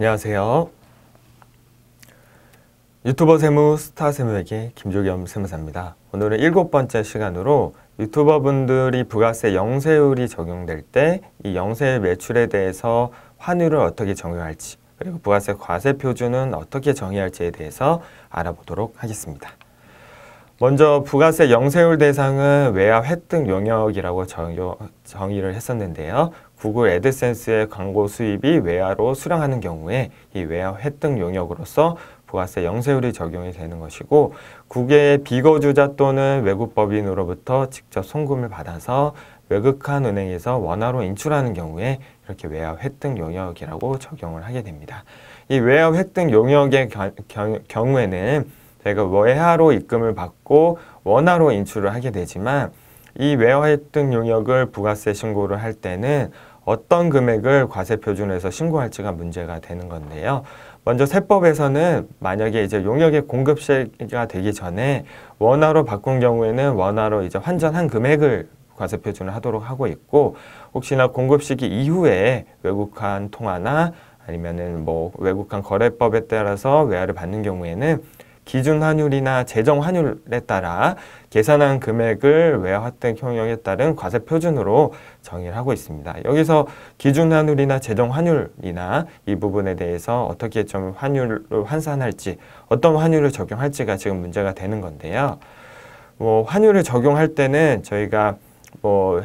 안녕하세요. 유튜버 세무, 스타 세무에게 김조겸 세무사입니다. 오늘은 일곱 번째 시간으로 유튜버분들이 부가세 영세율이 적용될 때 이 영세 매출에 대해서 환율을 어떻게 적용할지 그리고 부가세 과세 표준은 어떻게 정의할지에 대해서 알아보도록 하겠습니다. 먼저 부가세 영세율 대상은 외화 획득 용역이라고 정의를 했었는데요. 구글 애드센스의 광고 수입이 외화로 수령하는 경우에 이 외화 획득 용역으로서 부가세 영세율이 적용이 되는 것이고 국외의 비거주자 또는 외국법인으로부터 직접 송금을 받아서 외국한 은행에서 원화로 인출하는 경우에 이렇게 외화 획득 용역이라고 적용을 하게 됩니다. 이 외화 획득 용역의 경우에는 저희가 외화로 입금을 받고 원화로 인출을 하게 되지만 이 외화 획득 용역을 부가세 신고를 할 때는 어떤 금액을 과세 표준에서 신고할지가 문제가 되는 건데요. 먼저 세법에서는 만약에 이제 용역의 공급 시가 되기 전에 원화로 바꾼 경우에는 원화로 이제 환전한 금액을 과세 표준을 하도록 하고 있고 혹시나 공급 시기 이후에 외국한 통화나 아니면은 뭐 외국한 거래법에 따라서 외화를 받는 경우에는 기준 환율이나 재정 환율에 따라 계산한 금액을 외화택 효용에 따른 과세 표준으로 정의를 하고 있습니다. 여기서 기준 환율이나 재정 환율이나 이 부분에 대해서 어떻게 좀 환율을 환산할지 어떤 환율을 적용할지가 지금 문제가 되는 건데요. 뭐 환율을 적용할 때는 저희가 뭐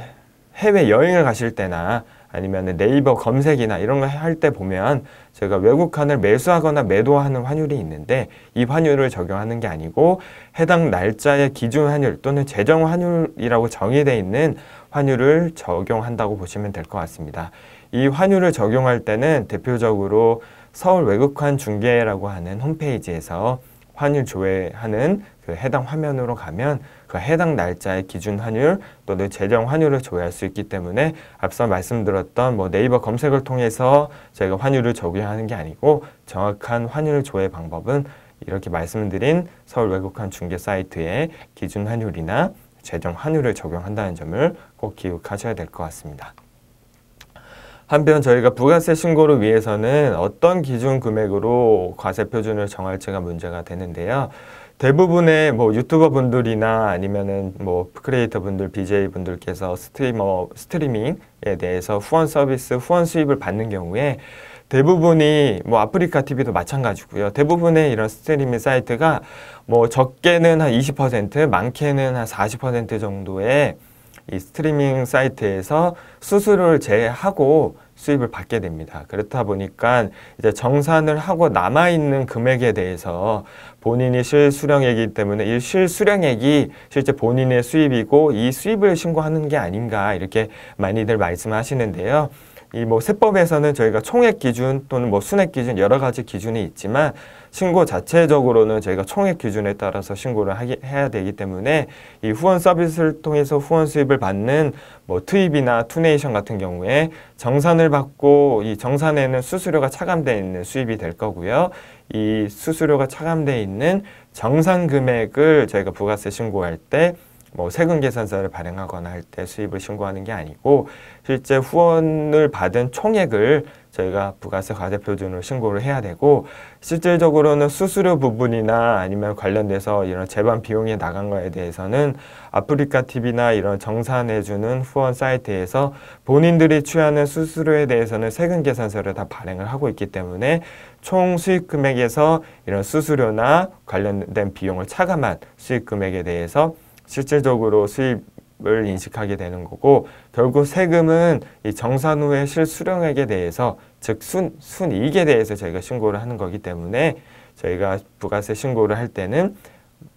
해외 여행을 가실 때나 아니면 네이버 검색이나 이런 걸 할 때 보면 제가 외국 환을 매수하거나 매도하는 환율이 있는데 이 환율을 적용하는 게 아니고 해당 날짜의 기준 환율 또는 재정 환율이라고 정의되어 있는 환율을 적용한다고 보시면 될 것 같습니다. 이 환율을 적용할 때는 대표적으로 서울 외국환 중개라고 하는 홈페이지에서 환율 조회하는 그 해당 화면으로 가면 그 해당 날짜의 기준 환율 또는 재정 환율을 조회할 수 있기 때문에 앞서 말씀드렸던 뭐 네이버 검색을 통해서 저희가 환율을 적용하는 게 아니고 정확한 환율 조회 방법은 이렇게 말씀드린 서울 외국환 중개 사이트의 기준 환율이나 재정 환율을 적용한다는 점을 꼭 기억하셔야 될 것 같습니다. 한편 저희가 부가세 신고를 위해서는 어떤 기준 금액으로 과세 표준을 정할지가 문제가 되는데요. 대부분의 뭐 유튜버 분들이나 아니면은 뭐 크리에이터 분들, BJ 분들께서 스트리머 스트리밍에 대해서 후원 서비스, 후원 수입을 받는 경우에 대부분이 뭐 아프리카 TV도 마찬가지고요. 대부분의 이런 스트리밍 사이트가 뭐 적게는 한 20%, 많게는 한 40% 정도의 이 스트리밍 사이트에서 수수료를 제외하고 수입을 받게 됩니다. 그렇다 보니까 이제 정산을 하고 남아있는 금액에 대해서 본인이 실수령액이기 때문에 이 실수령액이 실제 본인의 수입이고 이 수입을 신고하는 게 아닌가 이렇게 많이들 말씀하시는데요. 이뭐 세법에서는 저희가 총액 기준 또는 뭐 순액 기준 여러 가지 기준이 있지만 신고 자체적으로는 저희가 총액 기준에 따라서 신고를 하기, 해야 되기 때문에 이 후원 서비스를 통해서 후원 수입을 받는 뭐 투입이나 투네이션 같은 경우에 정산을 받고 이 정산에는 수수료가 차감되어 있는 수입이 될 거고요. 이 수수료가 차감되어 있는 정산 금액을 저희가 부가세 신고할 때뭐 세금 계산서를 발행하거나 할 때 수입을 신고하는 게 아니고 실제 후원을 받은 총액을 저희가 부가세 과세 표준으로 신고를 해야 되고 실질적으로는 수수료 부분이나 아니면 관련돼서 이런 재반 비용에 나간 거에 대해서는 아프리카 TV나 이런 정산해주는 후원 사이트에서 본인들이 취하는 수수료에 대해서는 세금 계산서를 다 발행을 하고 있기 때문에 총 수익 금액에서 이런 수수료나 관련된 비용을 차감한 수익 금액에 대해서 실질적으로 수입을 인식하게 되는 거고 결국 세금은 이 정산 후에 실수령액에 대해서 즉 순, 순이익에 대해서 저희가 신고를 하는 거기 때문에 저희가 부가세 신고를 할 때는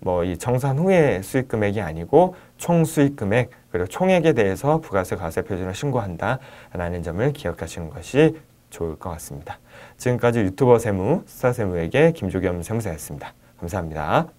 뭐 이 정산 후에 수익 금액이 아니고 총 수익 금액 그리고 총액에 대해서 부가세 과세 표준을 신고한다라는 점을 기억하시는 것이 좋을 것 같습니다. 지금까지 유튜버 세무, 스타 세무에게 김조겸 세무사였습니다. 감사합니다.